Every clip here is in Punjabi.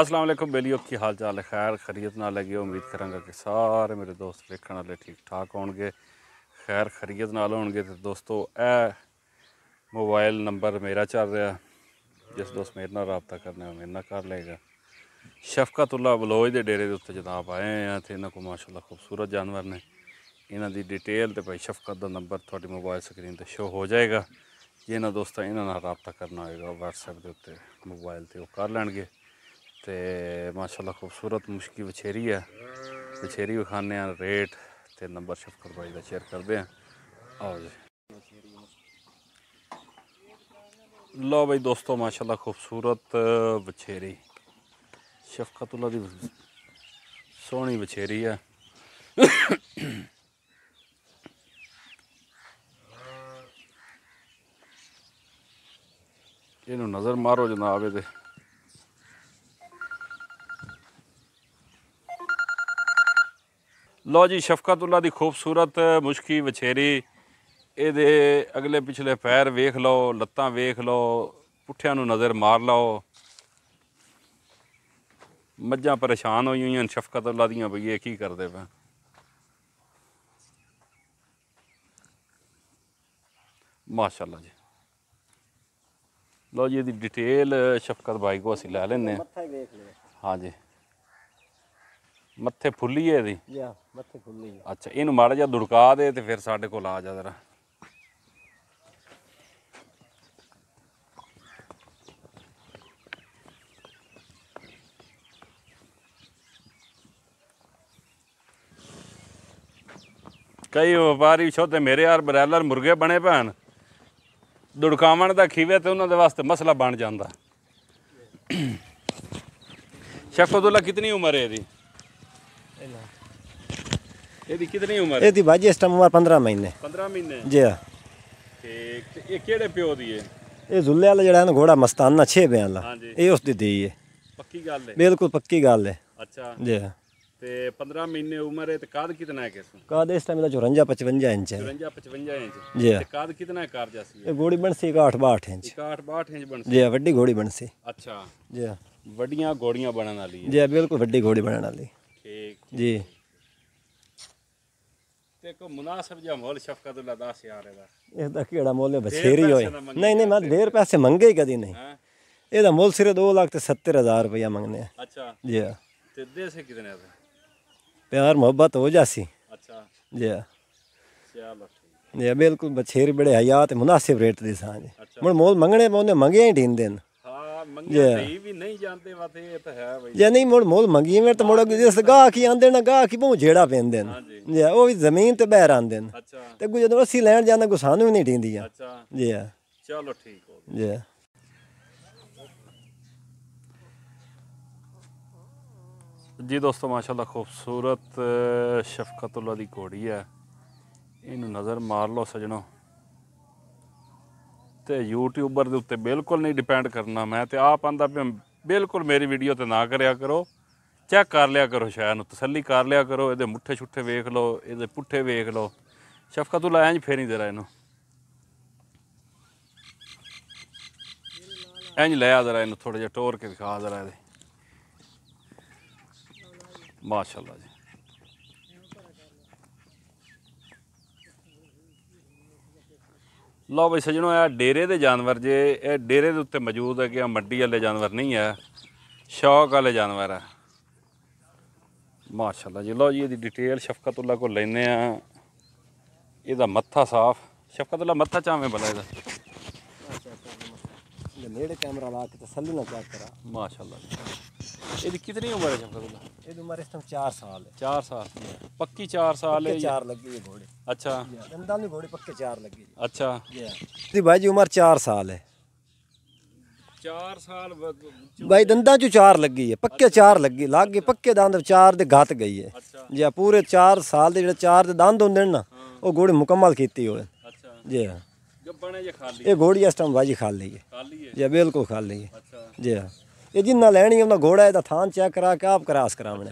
ਅਸਲਾਮ ਅਲੈਕੁਮ ਬੇਲੀਓ ਕੀ ਹਾਲ ਚਾਲ ਹੈ ਖੈਰ ਖਰੀਅਤ ਨਾਲ ਲੱਗੇ ਉਮੀਦ ਕਰਾਂਗਾ ਕਿ ਸਾਰੇ ਮੇਰੇ ਦੋਸਤ ਵੇਖਣ ਵਾਲੇ ਠੀਕ ਠਾਕ ਹੋਣਗੇ ਖੈਰ ਖਰੀਅਤ ਨਾਲ ਹੋਣਗੇ ਤੇ ਦੋਸਤੋ ਇਹ ਮੋਬਾਈਲ ਨੰਬਰ ਮੇਰਾ ਚੱਲ ਰਿਹਾ ਜਿਸ ਦੋਸਤ ਮੇਰੇ ਨਾਲ رابطہ ਕਰਨਾ ਹੈ ਨਾ ਕਰ ਲਏਗਾ ਸ਼ਫਕਤullah ਬਲੋਜ ਦੇ ਡੇਰੇ ਦੇ ਉੱਤੇ ਜਨਾਬ ਆਏ ਆ ਤੇ ਇਹਨਾਂ ਕੋ ਮਾਸ਼ਾਅੱਲਾ ਖੂਬਸੂਰਤ ਜਾਨਵਰ ਨੇ ਇਹਨਾਂ ਦੀ ਡਿਟੇਲ ਤੇ ਭਾਈ ਸ਼ਫਕਤ ਦਾ ਨੰਬਰ ਤੁਹਾਡੀ ਮੋਬਾਈਲ ਸਕਰੀਨ ਤੇ ਸ਼ੋ ਹੋ ਜਾਏਗਾ ਜੇ ਇਹਨਾਂ ਦੋਸਤਾਂ ਇਹਨਾਂ ਨਾਲ رابطہ ਕਰਨਾ ਹੋਏਗਾ WhatsApp ਦੇ ਉੱਤੇ ਮੋਬਾਈਲ ਤੇ ਉਹ ਕਰ ਲੈਣਗੇ ਤੇ ਮਾਸ਼ਾਅੱਲਾ ਖੂਬਸੂਰਤ ਮੁਸ਼ਕੀ ਵਛੇਰੀ ਹੈ ਵਛੇਰੀ ਖਾਨੇ ਆ ਰੇਟ ਤੇ ਨੰਬਰ ਸ਼ਫਕਰ ਭਾਈ ਦਾ ਸ਼ੇਅਰ ਕਰਦੇ ਆ ਆਓ ਜੀ ਲੋ ਬਈ ਦੋਸਤੋ ਮਾਸ਼ਾਅੱਲਾ ਖੂਬਸੂਰਤ ਵਛੇਰੀ ਸ਼ਫਕਤੁੱਲਾ ਦੀ ਸੋਹਣੀ ਵਛੇਰੀ ਆ ਇਹਨੂੰ ਨਜ਼ਰ ਮਾਰੋ ਜਨਾਬ ਇਹਦੇ ਲੋ ਜੀ ਸ਼ਫਕਤullah ਦੀ ਖੂਬਸੂਰਤ ਮੁਸ਼ਕੀ ਵਿਛੇਰੀ ਇਹਦੇ ਅਗਲੇ ਪਿਛਲੇ ਪੈਰ ਵੇਖ ਲਓ ਲੱਤਾਂ ਵੇਖ ਲਓ ਪੁੱਠਿਆਂ ਨੂੰ ਨਜ਼ਰ ਮਾਰ ਲਓ ਮੱਝਾਂ ਪਰੇਸ਼ਾਨ ਹੋਈ ਹੋਈਆਂ ਸ਼ਫਕਤullah ਦੀਆਂ ਬਈ ਇਹ ਕੀ ਕਰਦੇ ਪਏ ਮਾਸ਼ਾਅੱਲਾ ਜੀ ਲੋ ਜੀ ਇਹਦੀ ਡਿਟੇਲ ਸ਼ਫਕਤ ਭਾਈ ਕੋ ਅਸੀਂ ਲੈ ਲੈਨੇ ਹਾਂ ਜੀ ਮੱਥੇ ਫੁੱਲੀ ਹੈ ਇਹਦੀ ਯਾ ਮੱਥੇ ਫੁੱਲੀ ਹੈ ਅੱਛਾ ਇਹਨੂੰ ਮਾੜਾ ਜਿਹਾ ਦੁੜਕਾ ਦੇ ਤੇ ਫਿਰ ਸਾਡੇ ਕੋਲ ਆ ਜਾ ਜ਼ਰਾ ਕਈ ਵਪਾਰੀ ਛੋਤੇ ਮੇਰੇ ਯਾਰ ਬਰੈਲਰ ਮੁਰਗੇ ਬਣੇ ਭੈਣ ਦੁੜਕਾਵਣ ਦਾ ਖੀਵੇ ਤੇ ਉਹਨਾਂ ਦੇ ਵਾਸਤੇ ਮਸਲਾ ਬਣ ਜਾਂਦਾ ਸ਼ਫਕਤੁੱਲਾ ਕਿੰਨੀ ਉਮਰ ਹੈ ਇਹਦੀ ਇਹਦੀ ਕਿਤਨੀ ਉਮਰ ਇਹਦੀ ਬਾਜੀ ਇਸ ਟਾਈਮ ਉਮਰ 15 ਮਹੀਨੇ 15 ਮਹੀਨੇ ਜੀ ਹਾਂ ਤੇ ਇਹ ਕਿਹੜੇ ਪਿਓ ਦੀ ਹੈ ਇਹ ਜ਼ੁੱਲੇ ਵਾਲਾ ਜਿਹੜਾ ਹੈ ਨਾ ਘੋੜਾ ਮਸਤਾਨਾ 6 ਬਿਆਂ ਵਾਲਾ ਇਹ ਉਸ ਦੀ ਦੀ ਹੈ ਪੱਕੀ ਗੱਲ ਹੈ ਬਿਲਕੁਲ ਪੱਕੀ ਗੱਲ ਹੈ ਅੱਛਾ ਜੀ ਹਾਂ ਤੇ 15 ਮਹੀਨੇ ਉਮਰ ਹੈ ਤੇ ਕਾਦ ਕਿਤਨਾ ਹੈ ਕਿਸ ਕਾਦ ਇਸ ਟਾਈਮ ਦਾ 54 55 ਇੰਚ ਹੈ 54 55 ਇੰਚ ਜੀ ਤੇ ਕਾਦ ਕਿਤਨਾ ਕਰ ਜਾਸੀ ਇਹ ਘੋੜੀ ਬਣਸੀ 61 62 ਇੰਚ 61 62 ਇੰਚ ਬਣਸੀ ਜੀ ਵੱਡੀ ਘੋੜੀ ਬਣਸੀ ਅੱਛਾ ਜੀ ਵੱਡੀਆਂ ਘੋੜੀਆਂ ਬਣਨ ਵਾਲੀ ਜੀ ਬਿਲਕੁਲ ਵੱਡੀ ਗੋੜੀ ਬਣਨ ਵਾਲੀ ਠੀਕ ਜੀ ਤੇ ਕੋ ਮੁਨਾਸਬ ਜਿਹਾ ਮੁੱਲ ਸ਼ਫਕਤੁੱਲਾ ਦਾਸ ਯਾਰ ਇਹਦਾ ਇਹਦਾ ਕਿਹੜਾ ਮੁੱਲ ਬਥੇਰੀ ਹੋਏ ਨਹੀਂ ਨਹੀਂ ਮੈਂ ਲੇਰ ਪੈਸੇ ਮੰਗੇ ਹੀ ਕਦੀ ਨਹੀਂ ਇਹਦਾ ਮੁੱਲ ਸਿਰੇ 2 ਲੱਖ ਤੇ 70000 ਰੁਪਇਆ ਮੰਗਨੇ ਆ ਅੱਛਾ ਜੀ ਹਾਂ ਤੇ ਦੇ ਸੇ ਕਿਤਨੇ ਆ ਪਿਆਰ ਮੁਹੱਬਤ ਹੋ ਜਾਸੀ ਅੱਛਾ ਜੀ ਹਾਂ ਚਲੋ ਜੀ ਬਿਲਕੁਲ ਬਛੇਰ ਬੜੇ ਹਯਾਤ ਤੇ ਮੁਨਾਸਿਬ ਰੇਟ ਦੇ ਸਾਂਝ ਮੁੜ ਮੋਲ ਮੰਗਣੇ ਪਉਂਦੇ ਮੰਗਿਆ ਹੀ ਢੀਂਦੇ ਨੇ ਮੰਗਿਆ ਨਹੀਂ ਵੀ ਨਹੀਂ ਜਾਂਦੇ ਵਾਤੇ ਇਹ ਤਾਂ ਹੈ ਬਈ ਜੇ ਨਹੀਂ ਮੁੜ ਮੋਲ ਮੰਗੀ ਮੈਂ ਤਾਂ ਮੁੜ ਜਿਸ ਗਾਹ ਕੀ ਆਂਦੇ ਨਾ ਗਾਹ ਕੀ ਭੂ ਜਿਹੜਾ ਪੈਂਦੇ ਨੇ ਜੀ ਉਹ ਵੀ ਜ਼ਮੀਨ ਤੇ ਬਹਿਰ ਆਂਦੇ ਨੇ ਅੱਛਾ ਤੇ ਕੋਈ ਜਦੋਂ ਅਸੀਂ ਲੈਣ ਜਾਂਦਾ ਕੋ ਸਾਨੂੰ ਵੀ ਨਹੀਂ ਆ ਅੱਛਾ ਜੀ ਚਲੋ ਠੀਕ ਹੋ ਗਿਆ ਜੀ ਜੀ ਦੋਸਤੋ ਮਾਸ਼ਾਅੱਲਾ ਖੂਬਸੂਰਤ ਸ਼ਫਕਤullah ਦੀ ਘੋੜੀ ਹੈ ਇਹਨੂੰ ਨਜ਼ਰ ਮਾਰ ਲਓ ਸਜਣੋ ਤੇ ਯੂਟਿਊਬਰ ਦੇ ਉੱਤੇ ਬਿਲਕੁਲ ਨਹੀਂ ਡਿਪੈਂਡ ਕਰਨਾ ਮੈਂ ਤੇ ਆਪ ਆਂਦਾ ਬਿਲਕੁਲ ਮੇਰੀ ਵੀਡੀਓ ਤੇ ਨਾ ਕਰਿਆ ਕਰੋ ਚੈੱਕ ਕਰ ਲਿਆ ਕਰੋ ਸ਼ਾਇਦ ਨੂੰ ਤਸੱਲੀ ਕਰ ਲਿਆ ਕਰੋ ਇਹਦੇ ਮੁੱਠੇ ਛੁੱਠੇ ਵੇਖ ਲਓ ਇਹਦੇ ਪੁੱਠੇ ਵੇਖ ਲਓ ਸ਼ਫਕਤੁਲਾ ਇੰਜ ਫੇਰੀ ਦੇ ਰਾ ਇਹਨੂੰ ਇੰਜ ਲਿਆ ਜ਼ਰਾ ਇਹਨੂੰ ਥੋੜਾ ਜਿਹਾ ਟੋਰ ਕੇ ਵਿਖਾ ਜ਼ਰਾ ਇਹਦੇ ਮਾਸ਼ਾਅੱਲਾ ਜੀ ਲਓ ਬਈ ਸਜਣੋ ਆ ਡੇਰੇ ਦੇ ਜਾਨਵਰ ਜੇ ਇਹ ਡੇਰੇ ਦੇ ਉੱਤੇ ਮੌਜੂਦ ਹੈ ਕਿ ਆ ਮੱਡੀ ਵਾਲੇ ਜਾਨਵਰ ਨਹੀਂ ਆ ਸ਼ੌਕ ਵਾਲੇ ਜਾਨਵਰ ਆ ਮਾਸ਼ਾਅੱਲਾ ਜੀ ਲਓ ਜੀ ਇਹਦੀ ਡਿਟੇਲ ਸ਼ਫਕਤੁੱਲਾ ਕੋ ਲੈਨੇ ਆ ਇਹਦਾ ਮੱਥਾ ਸਾਫ਼ ਸ਼ਫਕਤੁੱਲਾ ਮੱਥਾ ਚਾਵੇਂ ਬਲਾ ਇਹਦਾ ਨੇੜੇ ਕੈਮਰਾ ਲਾ ਕੇ ਤਸੱਲੀ ਨਾਲ ਚੈੱਕ ਕਰਾ ਮਾਸ਼ਾਅੱਲਾ ਇਹਦੀ ਕਿਤਨੀ ਉਮਰ ਹੈ ਸ਼ਫਕਤੁੱਲਾ ਇਹ ਉਮਰ ਇਸ ਤੋਂ 4 ਸਾਲ ਹੈ 4 ਸਾਲ ਪੱਕੀ 4 ਸਾਲ ਹੈ 4 ਲੱਗੀ ਹੈ ਘੋੜੇ ਅੱਛਾ ਦੰਦਾਂ ਦੇ ਘੋੜੇ ਪੱਕੇ 4 ਲੱਗੇ ਜੀ ਅੱਛਾ ਜੀ ਤੇ ਭਾਈ ਜੀ ਉਮਰ 4 ਸਾਲ ਹੈ 4 ਸਾਲ ਭਾਈ ਦੰਦਾਂ ਚੋਂ ਚਾਰ ਲੱਗੀ ਹੈ ਪੱਕੇ ਚਾਰ ਲੱਗੇ ਲੱਗ ਗਏ ਪੱਕੇ ਦੰਦ ਚਾਰ ਦੇ ਘਤ ਗਈ ਹੈ ਜੀ ਪੂਰੇ ਚਾਰ ਸਾਲ ਦੇ ਜਿਹੜਾ ਚਾਰ ਦੇ ਦੰਦ ਹੁੰਦੇ ਨੇ ਨਾ ਉਹ ਘੋੜੇ ਮੁਕੰਮਲ ਕੀਤੀ ਹੋਏ ਅੱਛਾ ਜੀ ਗੱਬਣੇ ਜੇ ਖਾਲੀ ਇਹ ਘੋੜੀ ਇਸ ਟਾਈਮ ਭਾਈ ਖਾਲੀ ਹੈ ਖਾਲੀ ਹੈ ਜੀ ਬਿਲਕੁਲ ਖਾਲੀ ਹੈ ਅੱਛਾ ਜੀ ਇਹ ਜਿੰਨਾ ਲੈਣੀ ਉਹਨਾਂ ਘੋੜਾ ਇਹਦਾ ਥਾਨ ਚੈੱਕ ਕਰਾ ਕੇ ਆਪ ਕਰਾਸ ਕਰਾਵਣੇ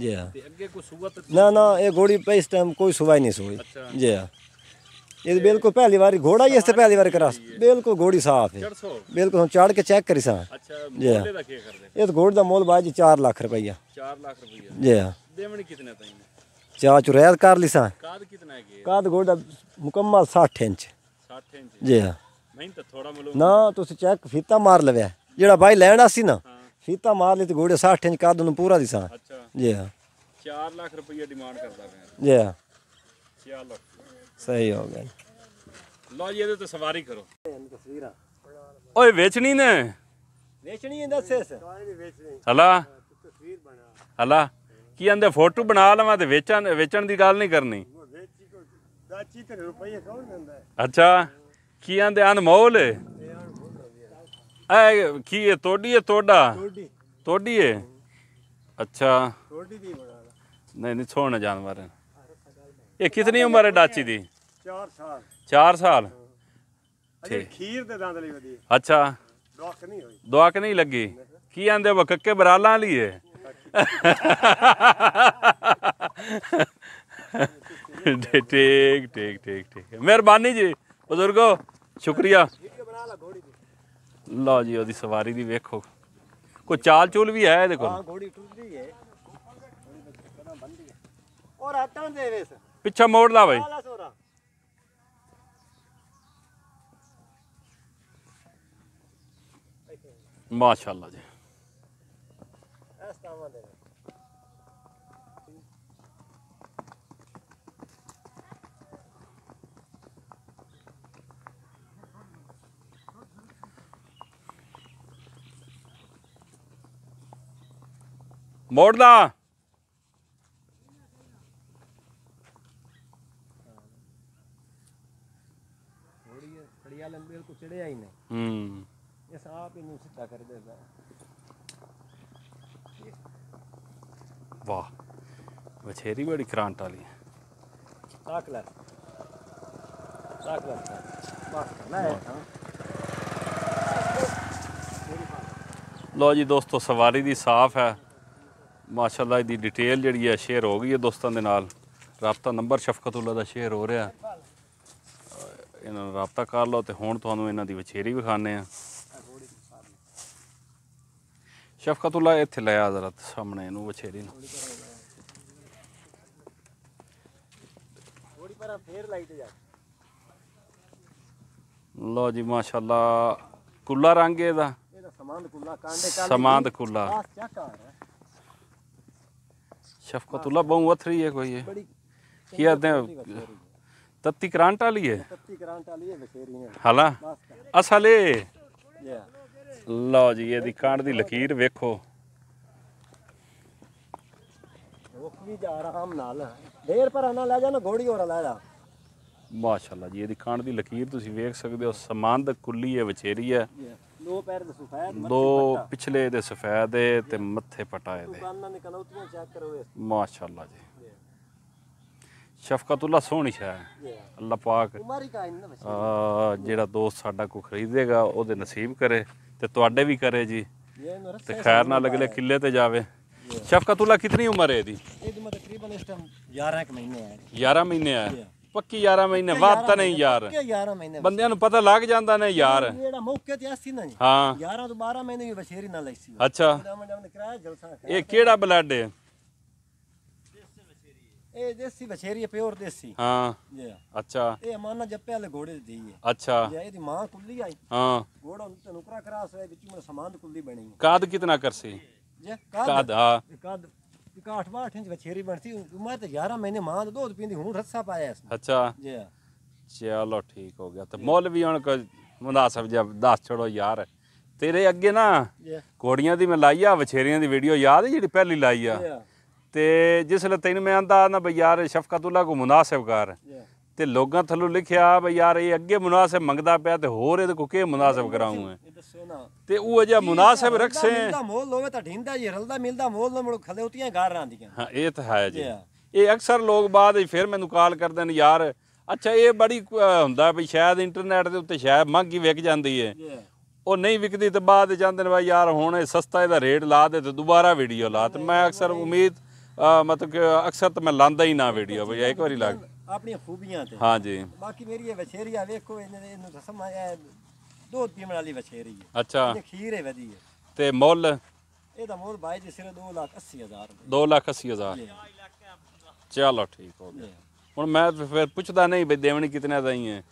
ਜੀ ਹਾਂ ਤੇ ਅੱਗੇ ਕੋਈ ਸੁਵਤ ਨਾ ਨਾ ਇਹ ਘੋੜੀ ਪੇ ਇਸ ਟਾਈਮ ਕੋਈ ਸੁਵਾਈ ਨਹੀਂ ਸੋਈ ਜੀ ਹਾਂ ਇਹ ਬਿਲਕੁਲ ਪਹਿਲੀ ਵਾਰੀ ਘੋੜਾ ਹੀ ਇਸ ਤੇ ਪਹਿਲੀ ਵਾਰੀ ਕਰਾਸ ਬਿਲਕੁਲ ਘੋੜੀ ਸਾਫ ਹੈ ਬਿਲਕੁਲ ਹੁਣ ਚੜ ਕੇ ਚੈੱਕ ਕਰੀ ਸਾਂ ਅੱਛਾ ਮੁੱਲ ਦਾ ਕੀ ਕਰਦੇ ਇਹ ਘੋੜ ਦਾ ਮੁੱਲ ਬਾਜੀ 4 ਲੱਖ ਰੁਪਈਆ 4 ਲੱਖ ਰੁਪਈਆ ਜੀ ਹਾਂ ਦੇਵਣ ਕਿਤਨੇ ਨੇ ਚਾਹ ਚੁਰੈਦ ਕਰ ਲਈ ਸਾਂ ਕਾਦ ਕਿਤਨਾ ਹੈ ਕਾਦ ਘੋੜ ਦਾ ਮੁਕੰਮਲ 60 ਇੰਚ 60 ਇੰਚ ਜੀ ਹਾਂ ਨਹੀਂ ਤਾਂ ਥੋੜਾ ਮਲੂ ਨਾ ਤੁਸੀਂ ਚੈੱਕ ਫੀਤਾ ਮਾਰ ਲਵਿਆ ਜਿਹੜਾ ਬਾਈ ਲੈਣਾ ਸੀ ਨਾ ਫੀਤਾ ਮਾਰ ਲਈ ਤੇ ਘੋੜੇ 60 ਇੰਚ ਕੱਦ ਨੂੰ ਪੂਰਾ ਦਿਸਾਂ ਅੱਛਾ ਜੀ ਹਾਂ 4 ਲੱਖ ਰੁਪਈਆ ਡਿਮਾਂਡ ਕਰਦਾ ਪਿਆ ਜੀ ਹਾਂ 4 ਲੱਖ ਸਹੀ ਹੋ ਗਿਆ ਲਓ ਜੀ ਇਹਦੇ ਤੇ ਸਵਾਰੀ ਕਰੋ ਤਸਵੀਰਾਂ ਓਏ ਵੇਚਣੀ ਨੇ ਵੇਚਣੀ ਹੈ ਵੇਚਣੀ ਹਲਾ ਤਸਵੀਰ ਬਣਾ ਹਲਾ ਕੀ ਆਂਦੇ ਫੋਟੋ ਬਣਾ ਲਵਾਂ ਤੇ ਵੇਚਣ ਵੇਚਣ ਦੀ ਗੱਲ ਨਹੀਂ ਕਰਨੀ ਵੇਚੀ ਕੋ ਦਾਚੀ ਤੇ ਰੁਪਈਆ ਕੌਣ ਦਿੰਦਾ ਅੱਛਾ ਕੀ ਆਂਦੇ ਅਨਮੋਲ ए की है तोड़ी है तोड़ा तोड़ी है अच्छा नहीं नहीं छोड़ना जानवर है ये कितनी उम्र है डाची दी चार साल चार साल हाँ। ठीक अच्छा दुआक नहीं लगी की आंदे वो कक्के बराला वाली है ठीक ठीक ठीक ठीक मेहरबानी जी बुजुर्गो शुक्रिया ਲਓ ਜੀ ਉਹਦੀ ਸਵਾਰੀ ਦੀ ਵੇਖੋ ਕੋ ਚਾਲ ਚੂਲ ਵੀ ਹੈ ਇਹਦੇ ਕੋਲ ਹਾਂ ਘੋੜੀ ਟੁੱਟਦੀ ਹੈ ਔਰ ਰਾਤਾਂ ਦੇ ਵੇਸ ਪਿੱਛਾ ਮੋੜ ਲਾ ਬਾਈ ਮਾਸ਼ਾਅੱਲਾ ਜੀ ਮੋੜਦਾ ਲੰਬੇ ਹੂੰ ਇਹਨੂੰ ਕਰ ਦੇਦਾ ਵਾਹ ਬਥੇਰੀ ਬੜੀ ਕ੍ਰਾਂਟ ਵਾਲੀ ਤਾਕ ਲੈ ਤਾਕ ਲੈ ਬਸ ਨਾ ਲੋ ਜੀ ਦੋਸਤੋ ਸਵਾਰੀ ਦੀ ਸਾਫ ਹੈ ਮਾਸ਼ਾਅੱਲਾ ਦੀ ਡਿਟੇਲ ਜਿਹੜੀ ਹੈ ਸ਼ੇਅਰ ਹੋ ਗਈ ਹੈ ਦੋਸਤਾਂ ਦੇ ਨਾਲ ਰਾਬਤਾ ਨੰਬਰ ਸ਼ਫਕਤੁੱਲਾ ਦਾ ਸ਼ੇਅਰ ਹੋ ਰਿਹਾ ਇਹਨਾਂ ਨੂੰ ਰਾਬਤਾ ਕਰ ਲਓ ਤੇ ਹੁਣ ਤੁਹਾਨੂੰ ਇਹਨਾਂ ਦੀ ਵਿਚੇਰੀ ਵਿਖਾਣੇ ਆ ਸ਼ਫਕਤੁੱਲਾ ਇੱਥੇ ਲਿਆ ਜ਼ਰਾ ਸਾਹਮਣੇ ਇਹਨੂੰ ਵਿਚੇਰੀ ਨੂੰ ਥੋੜੀ ਪਰਾ ਫੇਰ ਲਾਈਟ ਜਾ ਲੋ ਜੀ ਮਾਸ਼ਾਅੱਲਾ ਕੁੱਲਾ ਰੰਗ ਇਹਦਾ ਇਹਦਾ ਸਮਾਨ ਕੁੱਲਾ ਕਾਂਡੇ ਕਾਲੇ ਸਮਾਨ ਕੁੱਲਾ ਆਹ ਚੱਕ ਆ ਰਿਹਾ शफकतुल्ला बहु वथरी है कोई है किया दे तत्ती क्रांट वाली है तत्ती क्रांट वाली है बखेरी है हाला असले ਲਓ ਜੀ ਇਹਦੀ ਕਾਂਡ ਦੀ ਲਕੀਰ ਵੇਖੋ ਰੁਕ ਵੀ ਜਾ ਆਰਾਮ ਨਾਲ ਢੇਰ ਪਰ ਆਣਾ ਲੈ ਜਾ ਨਾ ਘੋੜੀ ਹੋਰ ਲੈ ਜਾ ਮਾਸ਼ਾਅੱਲਾ ਜੀ ਇਹਦੀ ਕਾਂਡ ਦੀ ਲਕੀਰ ਤੁਸੀਂ ਵੇਖ ਸਕਦੇ ਹੋ ਸਮਾਨ ਦਾ ਕੁੱਲੀ ਹੈ ਵਿਚੇਰੀ ਹੈ ਦੋ ਪੈਰ ਦੇ ਸਫੈਦ ਦੋ ਪਿਛਲੇ ਦੇ ਸਫੈਦ ਹੈ ਤੇ ਮੱਥੇ ਪਟਾਏ ਦੇ ਦੁਕਾਨਾਂ ਨੇ ਕਲੌਤੀਆਂ ਚੈੱਕ ਕਰੋ ਇਸ ਮਾਸ਼ਾਅੱਲਾ ਜੀ ਸ਼ਫਕਤullah ਸੋਹਣੀ ਹੈ ਅੱਲਾ ਪਾਕ ਜਿਹੜਾ ਦੋਸਤ ਸਾਡਾ ਕੋ ਖਰੀਦੇਗਾ ਉਹਦੇ ਨਸੀਬ ਕਰੇ ਤੇ ਤੁਹਾਡੇ ਵੀ ਕਰੇ ਜੀ ਤੇ ਖੈਰ ਨਾਲ ਅਗਲੇ ਕਿੱਲੇ ਤੇ ਜਾਵੇ ਸ਼ਫਕਤullah ਕਿੰਨੀ ਉਮਰ ਹੈ ਇਹਦੀ ਇਹਦੀ ਤਕਰੀਬਨ ਇਸ ਟਾਈਮ 11 ਮਹੀਨੇ ਹੈ 11 ਮਹੀਨੇ ਹੈ ਪੱਕੀ 11 ਮਹੀਨੇ ਵਾਤਾ ਨਹੀਂ ਯਾਰ 11 ਮਹੀਨੇ ਬੰਦਿਆਂ ਨੂੰ ਪਤਾ ਲੱਗ ਜਾਂਦਾ ਨੇ ਯਾਰ ਜਿਹੜਾ ਮੌਕੇ ਤੇ ਆਸੀ ਨਾ ਜੀ ਹਾਂ 11 ਤੋਂ 12 ਮਹੀਨੇ ਵੀ ਵਸ਼ੇਰੀ ਨਾਲ ਲਈ ਸੀ ਅੱਛਾ ਇਹ ਕਿਹੜਾ ਬਲੱਡ ਹੈ ਇਹ ਦੇਸੀ ਬਛੇਰੀ ਹੈ ਪਿਓਰ ਦੇਸੀ ਹਾਂ ਜੀ ਅੱਛਾ ਇਹ ਅਮਾਨਾ ਜੱਪੇ ਵਾਲੇ ਘੋੜੇ ਦੀ ਹੈ ਅੱਛਾ ਜੀ ਇਹਦੀ ਮਾਂ ਕੁੱਲੀ ਆਈ ਹਾਂ ਘੋੜਾ ਨੂੰ ਨੁਕਰਾ ਕਰਾਸ ਹੋਇਆ ਵਿੱਚ ਮੇਰਾ ਸਮਾਨ ਕੁੱਲੀ ਬਣੀ ਕਾਦ ਕਿਤਨਾ ਕਰਸੀ ਜੀ ਕਾਦ ਹਾਂ ਕਾਦ ਕਾਠ काठ बाठ इंच ਉਮਰ ਤੇ 11 ਮਹੀਨੇ ਮਾਂ ਦਾ ਦੁੱਧ ਪੀਂਦੀ ਹੁਣ ਰੱਸਾ ਪਾਇਆ पाया ਅੱਛਾ अच्छा ਚਲੋ ਠੀਕ ਹੋ ਗਿਆ ਤੇ ਮੁੱਲ ਵੀ ਹੁਣ ਕੋ ਮੁੰਦਾ ਸਮਝਿਆ ਦੱਸ ਛੜੋ ਯਾਰ ਤੇਰੇ ਅੱਗੇ ਨਾ ਕੋੜੀਆਂ ਦੀ ਮੈਂ ਲਾਈ ਆ ਵਛੇਰੀਆਂ ਦੀ ਵੀਡੀਓ ਯਾਦ ਹੈ ਜਿਹੜੀ ਪਹਿਲੀ ਲਾਈ ਆ ਤੇ ਜਿਸ ਲਈ ਤੈਨੂੰ ਮੈਂ ਆਂਦਾ ਨਾ ਬਈ ਯਾਰ ਸ਼ਫਕਤੁੱਲਾ ਕੋ ਮੁਨਾਸਬ ਕਰ ਤੇ ਲੋਕਾਂ ਥੱਲੋਂ ਲਿਖਿਆ ਬਈ ਯਾਰ ਇਹ ਅੱਗੇ ਮੁਨਾਸਬ ਮੰਗਦਾ ਪਿਆ ਤੇ ਹੋਰ ਇਹਦੇ ਕੋ ਕੀ ਮੁਨਾਸਬ ਕਰਾਉਂ ਹੈ ਤੇ ਉਹ ਅਜਾ ਮੁਨਾਸਬ ਰਖਸੇ ਮਿਲਦਾ ਮੋਲ ਹੋਵੇ ਤਾਂ ਢਿੰਦਾ ਜੀ ਰਲਦਾ ਮਿਲਦਾ ਮੋਲ ਨਾ ਮੜੋ ਖਲੇ ਉਤੀਆਂ ਗਾਰਾਂ ਆਂਦੀਆਂ ਹਾਂ ਇਹ ਤਾਂ ਹੈ ਜੀ ਇਹ ਅਕਸਰ ਲੋਕ ਬਾਅਦ ਵਿੱਚ ਫਿਰ ਮੈਨੂੰ ਕਾਲ ਕਰਦੇ ਨੇ ਯਾਰ ਅੱਛਾ ਇਹ ਬੜੀ ਹੁੰਦਾ ਵੀ ਸ਼ਾਇਦ ਇੰਟਰਨੈਟ ਦੇ ਉੱਤੇ ਸ਼ਾਇਦ ਮੰਗੀ ਵਿਕ ਜਾਂਦੀ ਹੈ ਉਹ ਨਹੀਂ ਵਿਕਦੀ ਤੇ ਬਾਅਦ ਜਾਂਦੇ ਨੇ ਬਾਈ ਯਾਰ ਹੁਣ ਇਹ ਸਸਤਾ ਇਹਦਾ ਰੇਟ ਲਾ ਦੇ ਤੇ ਦੁਬਾਰਾ ਵੀਡੀਓ ਲਾ ਤੇ ਮੈਂ ਅਕਸਰ ਉਮੀਦ ਮਤਲਬ ਕਿ ਅਕਸਰ ਤਾਂ ਮੈਂ ਲਾਂਦਾ ਹੀ ਨਾ ਵੀਡੀਓ ਬਈ ਇੱਕ ਵਾਰੀ ਲੱਗ ਆਪਣੀਆਂ ਖੂਬੀਆਂ ਤੇ ਹਾਂਜੀ ਬਾਕੀ ਮੇਰੀ ਇਹ ਵਛੇਰੀਆ ਵੇਖੋ ਇਹਨੂੰ ਸਮਝ ਆਇਆ दूध पीने वाली ਵਛੇਰੀ ਹੈ ਅੱਛਾ ਇਹ ਖੀਰ ਹੈ ਵਧੀ ਹੈ ਤੇ ਮੁੱਲ ਇਹਦਾ ਮੁੱਲ ਬਾਈ ਜੀ ਸਿਰੇ 2 ਲੱਖ 80 ਹਜ਼ਾਰ 2 ਲੱਖ 80 ਹਜ਼ਾਰ ਚਲੋ ਠੀਕ ਹੋ ਗਿਆ ਹੁਣ ਮੈਂ ਫਿਰ ਪੁੱਛਦਾ ਨਹੀਂ ਬਈ ਦੇਵਣੀ ਕਿਤਨੇ ਦਾ ਹੀ ਹੈ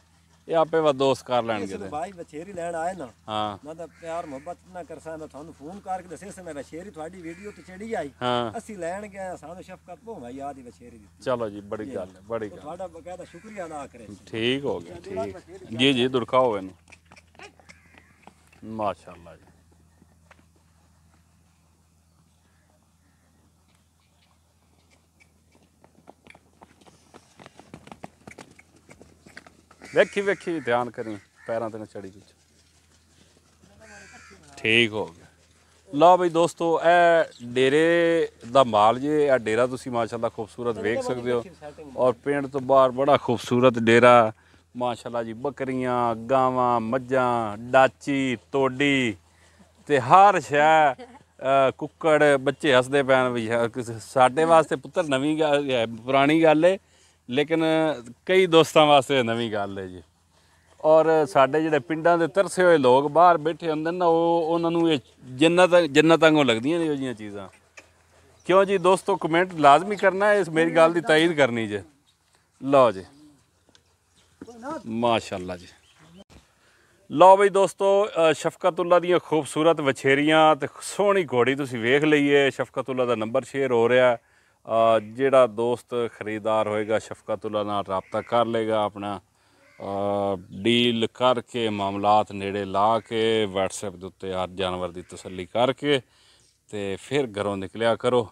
ਇਹ ਆਪੇ ਵਾ ਦੋਸਤ ਕਰ ਲੈਣਗੇ ਤੇ ਬਾਈ ਬਛੇਰੀ ਲੈਣ ਆਏ ਨਾ ਹਾਂ ਮੈਂ ਤਾਂ ਪਿਆਰ ਮੁਹੱਬਤ ਨਾ ਕਰਸਾ ਮੈਂ ਤੁਹਾਨੂੰ ਫੋਨ ਕਰਕੇ ਦੱਸੇ ਸੀ ਮੈਂ ਬਛੇਰੀ ਤੁਹਾਡੀ ਵੀਡੀਓ ਤੇ ਚੜੀ ਆਈ ਅਸੀਂ ਲੈਣ ਗਏ ਸਾਨੂੰ ਸ਼ਫਕਤ ਭੋਵਾ ਯਾਦ ਹੀ ਬਛੇਰੀ ਦਿੱਤੀ ਚਲੋ ਜੀ ਬੜੀ ਗੱਲ ਹੈ ਬੜੀ ਗੱਲ ਤੁਹਾਡਾ ਬਕਾਇਦਾ ਸ਼ੁਕਰੀਆ ਅਦਾ ਕਰੇ ਠੀਕ ਹੋ ਗਿਆ ਠੀਕ ਜੀ ਜੀ ਦੁਰਖਾ ਹੋਵੇ ਨੂੰ ਮਾਸ਼ਾਅੱਲਾ ਜੀ ਵੇਖੀ ਵੇਖੀ ਧਿਆਨ ਕਰੀ ਪੈਰਾਂ ਤੇ ਚੜੀ ਵਿੱਚ ਠੀਕ ਹੋ ਗਿਆ ਲਓ ਬਈ ਦੋਸਤੋ ਇਹ ਡੇਰੇ ਦਾ ਮਾਲ ਜੇ ਇਹ ਡੇਰਾ ਤੁਸੀਂ ਮਾਸ਼ਾਅੱਲਾ ਖੂਬਸੂਰਤ ਵੇਖ ਸਕਦੇ ਹੋ ਔਰ ਪਿੰਡ ਤੋਂ ਬਾਹਰ ਬੜਾ ਖੂਬਸੂਰਤ ਡੇਰਾ ਮਾਸ਼ਾਅੱਲਾ ਜੀ ਬੱਕਰੀਆਂ ਗਾਵਾਂ ਮੱਝਾਂ ਡਾਚੀ ਤੋਡੀ ਤੇ ਹਰ ਸ਼ੈ ਕੁੱਕੜ ਬੱਚੇ ਹੱਸਦੇ ਪੈਣ ਵੀ ਸਾਡੇ ਵਾਸਤੇ ਪੁੱਤਰ ਨਵੀਂ ਗੱਲ ਹੈ ਪੁਰਾਣੀ ਗੱਲ ਹੈ ਲੇਕਿਨ ਕਈ ਦੋਸਤਾਂ ਵਾਸਤੇ ਨਵੀਂ ਗੱਲ ਹੈ ਜੀ ਔਰ ਸਾਡੇ ਜਿਹੜੇ ਪਿੰਡਾਂ ਦੇ ਤਰਸੇ ਹੋਏ ਲੋਕ ਬਾਹਰ ਬੈਠੇ ਹੁੰਦੇ ਨਾ ਉਹ ਉਹਨਾਂ ਨੂੰ ਇਹ ਜਿੰਨਾ ਜੰਨਤ ਵਾਂਗੂ ਲੱਗਦੀਆਂ ਨੇ ਉਹ ਜੀਆਂ ਚੀਜ਼ਾਂ ਕਿਉਂ ਜੀ ਦੋਸਤੋ ਕਮੈਂਟ ਲਾਜ਼ਮੀ ਕਰਨਾ ਇਸ ਮੇਰੀ ਗੱਲ ਦੀ ਤਾਇਦ ਕਰਨੀ ਜੇ ਲਓ ਜੀ ਮਾਸ਼ਾਅੱਲਾ ਜੀ ਲਓ ਬਈ ਦੋਸਤੋ ਸ਼ਫਕਤੁੱਲਾ ਦੀਆਂ ਖੂਬਸੂਰਤ ਵਛੇਰੀਆਂ ਤੇ ਸੋਹਣੀ ਘੋੜੀ ਤੁਸੀਂ ਵੇਖ ਲਈਏ ਸ਼ਫਕਤੁੱਲਾ ਦਾ ਨੰਬਰ ਸ਼ੇਅਰ ਹੋ ਰਿਹਾ ਜਿਹੜਾ ਦੋਸਤ ਖਰੀਦਦਾਰ ਹੋਏਗਾ ਸ਼ਫਕਤੁੱਲਾ ਨਾਲ رابطہ ਕਰ ਲੇਗਾ ਆਪਣਾ ਡੀਲ ਕਰਕੇ ਮਾਮਲਾਤ ਨੇੜੇ ਲਾ ਕੇ WhatsApp ਦੇ ਉੱਤੇ ਹਰ ਜਾਨਵਰ ਦੀ ਤਸੱਲੀ ਕਰਕੇ ਤੇ ਫਿਰ ਘਰੋਂ ਨਿਕਲਿਆ ਕਰੋ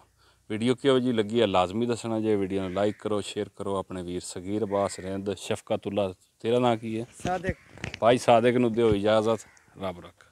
ਵੀਡੀਓ ਕਿਹੋ ਜੀ ਲੱਗੀ ਹੈ ਲਾਜ਼ਮੀ ਦੱਸਣਾ ਜੇ ਵੀਡੀਓ ਨੂੰ ਲਾਈਕ ਕਰੋ ਸ਼ੇਅਰ ਕਰੋ ਆਪਣੇ ਵੀਰ ਸਗੀਰ ਬਾਸ ਰਹਿੰਦ ਸ਼ਫਕਤullah ਤੇਰਾ ਨਾਂ ਕੀ ਹੈ ਸਾਦਿਕ ਭਾਈ ਸਾਦਿਕ ਨੂੰ ਦਿਓ ਇਜਾਜ਼ਤ ਰੱਬ ਰੱਖ